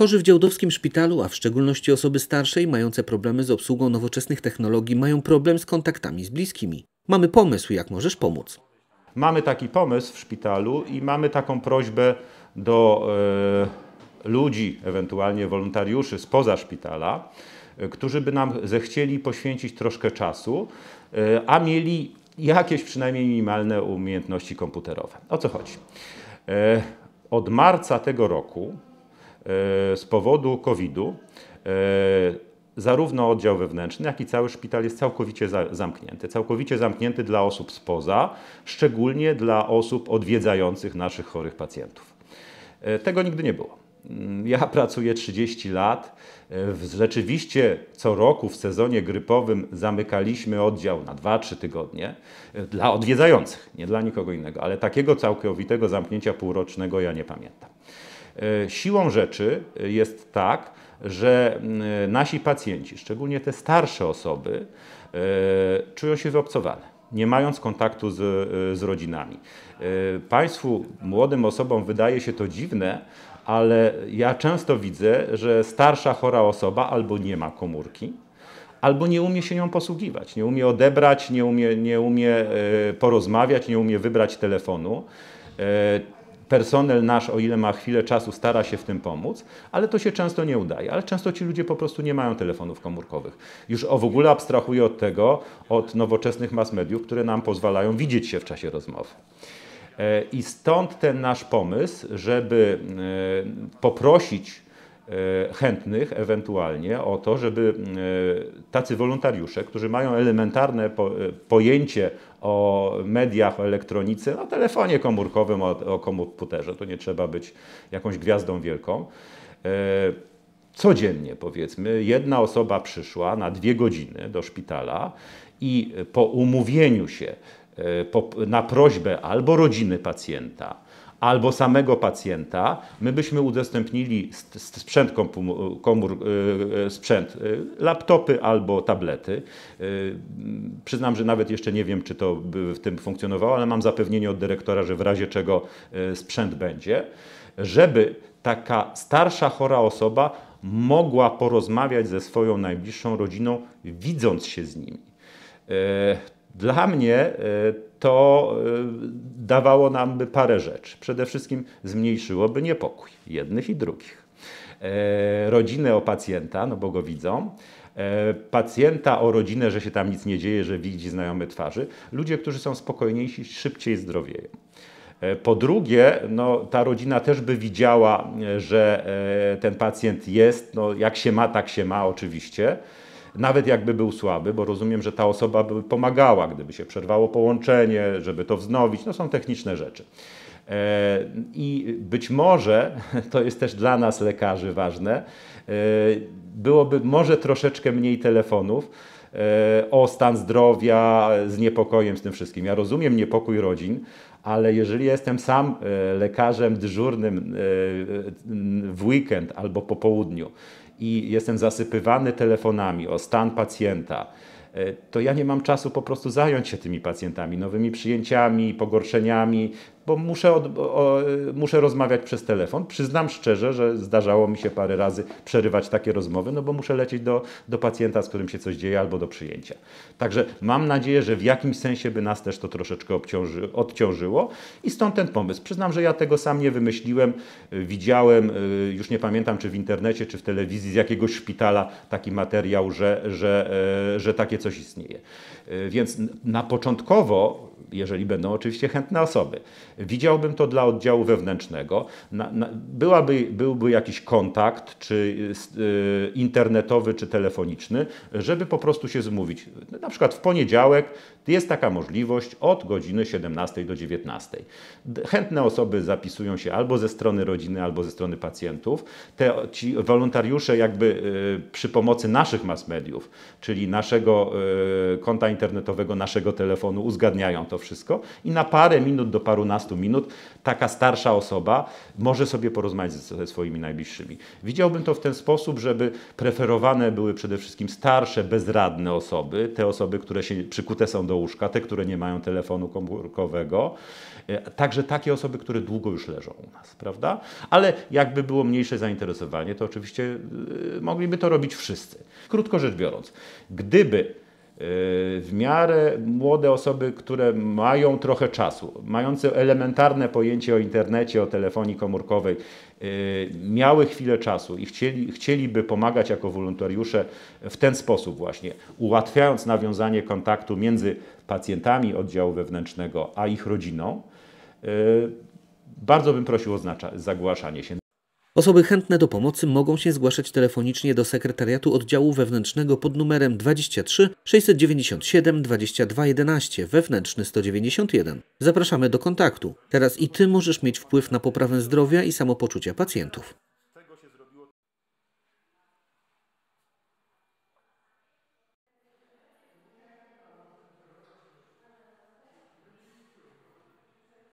Chorzy w działdowskim szpitalu, a w szczególności osoby starsze i mające problemy z obsługą nowoczesnych technologii, mają problem z kontaktami z bliskimi. Mamy pomysł, jak możesz pomóc. Mamy taki pomysł w szpitalu i mamy taką prośbę do e, ludzi, ewentualnie wolontariuszy spoza szpitala, e, którzy by nam zechcieli poświęcić troszkę czasu, e, a mieli jakieś przynajmniej minimalne umiejętności komputerowe. O co chodzi? E, od marca tego roku E, z powodu COVID-u e, zarówno oddział wewnętrzny, jak i cały szpital jest całkowicie zamknięty. Całkowicie zamknięty dla osób spoza, szczególnie dla osób odwiedzających naszych chorych pacjentów. E, tego nigdy nie było. Mm, ja pracuję 30 lat. Rzeczywiście co roku w sezonie grypowym zamykaliśmy oddział na 2-3 tygodnie dla odwiedzających, nie dla nikogo innego, ale takiego całkowitego zamknięcia półrocznego ja nie pamiętam. E, siłą rzeczy e, jest tak, że mm, nasi pacjenci, szczególnie te starsze osoby, e, czują się wyobcowane nie mając kontaktu z, z rodzinami. Państwu, młodym osobom wydaje się to dziwne, ale ja często widzę, że starsza chora osoba albo nie ma komórki, albo nie umie się nią posługiwać, nie umie odebrać, nie umie, nie umie porozmawiać, nie umie wybrać telefonu personel nasz, o ile ma chwilę czasu, stara się w tym pomóc, ale to się często nie udaje. Ale często ci ludzie po prostu nie mają telefonów komórkowych. Już o w ogóle abstrahuję od tego, od nowoczesnych mass mediów, które nam pozwalają widzieć się w czasie rozmowy. E, I stąd ten nasz pomysł, żeby e, poprosić E, chętnych ewentualnie o to, żeby e, tacy wolontariusze, którzy mają elementarne e, pojęcie o mediach, o elektronice, o telefonie komórkowym, o, o komputerze, to nie trzeba być jakąś gwiazdą wielką, codziennie powiedzmy, jedna osoba przyszła na dwie godziny do szpitala i po umówieniu się na prośbę albo rodziny pacjenta, albo samego pacjenta, my byśmy udostępnili sprzęt komór, y, y, sprzęt, y, laptopy albo tablety. Przyznam, że nawet jeszcze nie wiem, czy to w tym funkcjonowało, ale mam zapewnienie od dyrektora, że w razie czego sprzęt będzie, żeby taka starsza, chora osoba mogła porozmawiać ze swoją najbliższą rodziną, widząc się z nimi. Dla mnie to y, dawało nam parę rzeczy. Przede wszystkim zmniejszyłoby niepokój jednych i drugich. E, rodzinę o pacjenta, no bo go widzą, e, pacjenta o rodzinę, że się tam nic nie dzieje, że widzi znajome twarzy. Ludzie, którzy są spokojniejsi, szybciej zdrowieją. E, po drugie, no, ta rodzina też by widziała, że ten pacjent jest, no, jak się ma, tak się ma oczywiście nawet jakby był słaby, bo rozumiem, że ta osoba by pomagała, gdyby się przerwało połączenie, żeby to wznowić. No są techniczne rzeczy. E, I być może, to jest też dla nas lekarzy ważne, e, byłoby może troszeczkę mniej telefonów e, o stan zdrowia, z niepokojem, z tym wszystkim. Ja rozumiem niepokój rodzin, ale jeżeli jestem sam e, lekarzem dyżurnym e, e, w weekend albo po południu i jestem zasypywany telefonami o stan pacjenta, to ja nie mam czasu po prostu zająć się tymi pacjentami, nowymi przyjęciami, pogorszeniami bo muszę, od, o, y, muszę rozmawiać przez telefon. Przyznam szczerze, że zdarzało mi się parę razy przerywać takie rozmowy, no bo muszę lecieć do, do pacjenta, z którym się coś dzieje, albo do przyjęcia. Także mam nadzieję, że w jakimś sensie by nas też to troszeczkę obciąży, odciążyło i stąd ten pomysł. Przyznam, że ja tego sam nie wymyśliłem. Y, widziałem, y, już nie pamiętam, czy w internecie, czy w telewizji z jakiegoś szpitala taki materiał, że, że, że takie coś istnieje. Więc na początkowo jeżeli będą oczywiście chętne osoby. Widziałbym to dla oddziału wewnętrznego. Na, na, byłaby, byłby jakiś kontakt, czy y, y, internetowy, czy telefoniczny, żeby po prostu się zmówić. Na przykład w poniedziałek jest taka możliwość od godziny 17 do 19. Chętne osoby zapisują się albo ze strony rodziny, albo ze strony pacjentów. Te, ci wolontariusze jakby y, przy pomocy naszych mass mediów, czyli naszego konta internetowego, naszego telefonu uzgadniają, to wszystko i na parę minut do parunastu minut taka starsza osoba może sobie porozmawiać ze, ze swoimi najbliższymi. Widziałbym to w ten sposób, żeby preferowane były przede wszystkim starsze, bezradne osoby, te osoby, które się przykute są do łóżka, te, które nie mają telefonu komórkowego, e, także takie osoby, które długo już leżą u nas, prawda? Ale jakby było mniejsze zainteresowanie, to oczywiście y, mogliby to robić wszyscy. Krótko rzecz biorąc, gdyby w miarę młode osoby, które mają trochę czasu, mające elementarne pojęcie o internecie, o telefonii komórkowej, y, miały chwilę czasu i chcieli, chcieliby pomagać jako wolontariusze w ten sposób właśnie, ułatwiając nawiązanie kontaktu między pacjentami oddziału wewnętrznego a ich rodziną, y, bardzo bym prosił o zagłaszanie się. Osoby chętne do pomocy mogą się zgłaszać telefonicznie do Sekretariatu Oddziału Wewnętrznego pod numerem 23 697 2211 wewnętrzny 191. Zapraszamy do kontaktu. Teraz i Ty możesz mieć wpływ na poprawę zdrowia i samopoczucia pacjentów.